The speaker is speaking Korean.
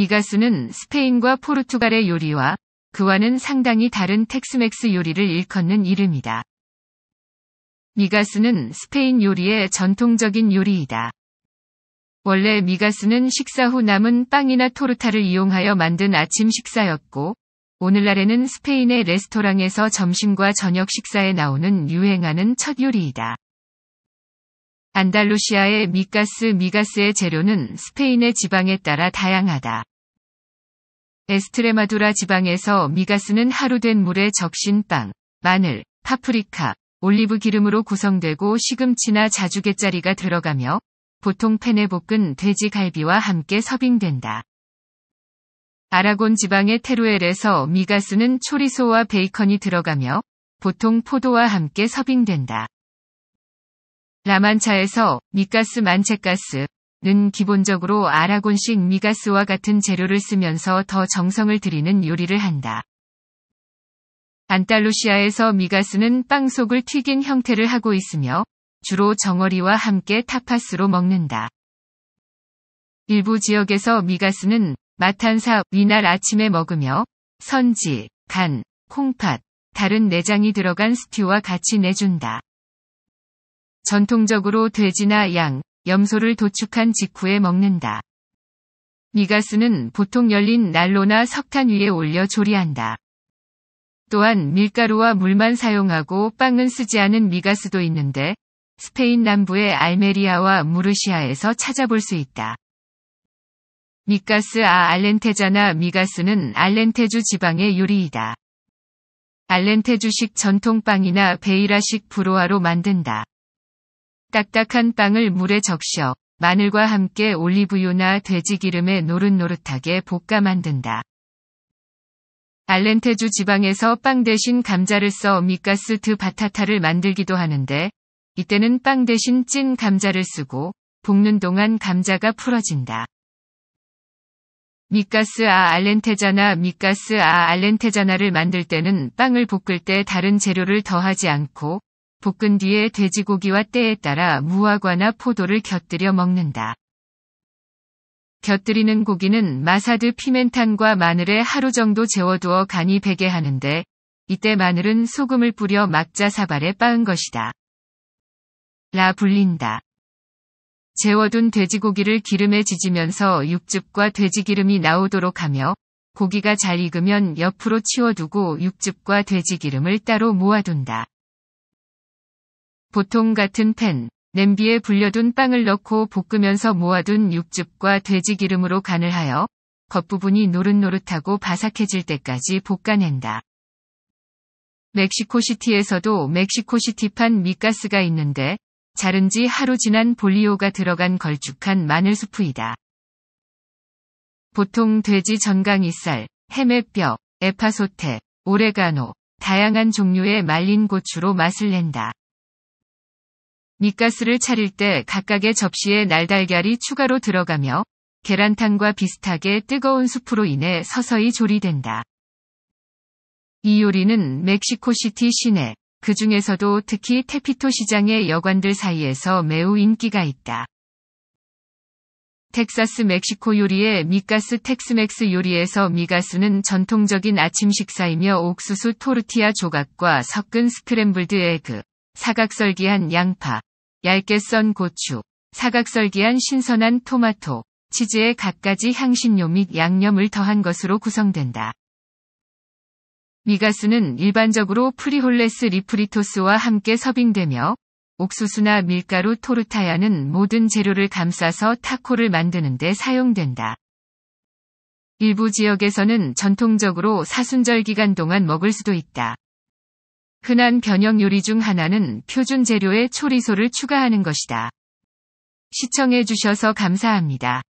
이 가수는 스페인과 포르투갈의 요리와 그와는 상당히 다른 텍스맥스 요리를 일컫는 이름이다. 미가스는 스페인 요리의 전통적인 요리이다. 원래 미가스는 식사 후 남은 빵이나 토르타를 이용하여 만든 아침 식사였고, 오늘날에는 스페인의 레스토랑에서 점심과 저녁 식사에 나오는 유행하는 첫 요리이다. 안달루시아의 미가스 미가스의 재료는 스페인의 지방에 따라 다양하다. 에스트레마두라 지방에서 미가스는 하루된 물에 적신 빵, 마늘, 파프리카, 올리브 기름으로 구성되고 시금치나 자주개짜리가 들어가며 보통 팬에 볶은 돼지갈비와 함께 서빙된다. 아라곤 지방의 테루엘에서 미가스는 초리소와 베이컨이 들어가며 보통 포도와 함께 서빙된다. 라만차에서 미가스 만체가스, 는 기본적으로 아라곤식 미가스와 같은 재료를 쓰면서 더 정성을 들이는 요리를 한다. 안달루시아에서 미가스는 빵 속을 튀긴 형태를 하고 있으며 주로 정어리와 함께 타파스로 먹는다. 일부 지역에서 미가스는 마탄사 위날 아침에 먹으며 선지, 간, 콩팥, 다른 내장이 들어간 스튜와 같이 내준다. 전통적으로 돼지나 양, 염소를 도축한 직후에 먹는다. 미가스는 보통 열린 난로나 석탄 위에 올려 조리한다. 또한 밀가루와 물만 사용하고 빵은 쓰지 않은 미가스도 있는데 스페인 남부의 알메리아와 무르시아에서 찾아볼 수 있다. 미가스 아 알렌테자나 미가스는 알렌테주 지방의 요리이다. 알렌테주식 전통빵이나 베이라식 브로아로 만든다. 딱딱한 빵을 물에 적셔 마늘과 함께 올리브유나 돼지기름에 노릇노릇하게 볶아 만든다. 알렌테주 지방에서 빵 대신 감자를 써 미카스 드 바타타를 만들기도 하는데 이때는 빵 대신 찐 감자를 쓰고 볶는 동안 감자가 풀어진다. 미카스 아 알렌테자나 미카스 아 알렌테자나를 만들 때는 빵을 볶을 때 다른 재료를 더하지 않고 볶은 뒤에 돼지고기와 때에 따라 무화과나 포도를 곁들여 먹는다. 곁들이는 고기는 마사드 피멘탄과 마늘에 하루 정도 재워두어 간이 배게 하는데 이때 마늘은 소금을 뿌려 막자 사발에 빠은 것이다. 라 불린다. 재워둔 돼지고기를 기름에 지지면서 육즙과 돼지기름이 나오도록 하며 고기가 잘 익으면 옆으로 치워두고 육즙과 돼지기름을 따로 모아둔다. 보통 같은 팬, 냄비에 불려둔 빵을 넣고 볶으면서 모아둔 육즙과 돼지 기름으로 간을 하여 겉부분이 노릇노릇하고 바삭해질 때까지 볶아낸다. 멕시코시티에서도 멕시코시티판 미가스가 있는데 자른 지 하루 지난 볼리오가 들어간 걸쭉한 마늘 수프이다. 보통 돼지 전강이살, 햄의 뼈, 에파소테, 오레가노, 다양한 종류의 말린 고추로 맛을 낸다. 밑가스를 차릴 때 각각의 접시에 날달걀이 추가로 들어가며 계란탕과 비슷하게 뜨거운 수프로 인해 서서히 조리된다. 이 요리는 멕시코시티 시내, 그 중에서도 특히 테피토 시장의 여관들 사이에서 매우 인기가 있다. 텍사스 멕시코 요리의 미가스 텍스맥스 요리에서 미가스는 전통적인 아침 식사이며 옥수수 토르티아 조각과 섞은 스크램블드 에그, 사각설기한 양파, 얇게 썬 고추, 사각썰기한 신선한 토마토, 치즈에 갖가지 향신료 및 양념을 더한 것으로 구성된다. 미가수는 일반적으로 프리홀레스 리프리토스와 함께 서빙되며 옥수수나 밀가루 토르타야는 모든 재료를 감싸서 타코를 만드는 데 사용된다. 일부 지역에서는 전통적으로 사순절 기간 동안 먹을 수도 있다. 흔한 변형 요리 중 하나는 표준 재료에 초리소를 추가하는 것이다. 시청해주셔서 감사합니다.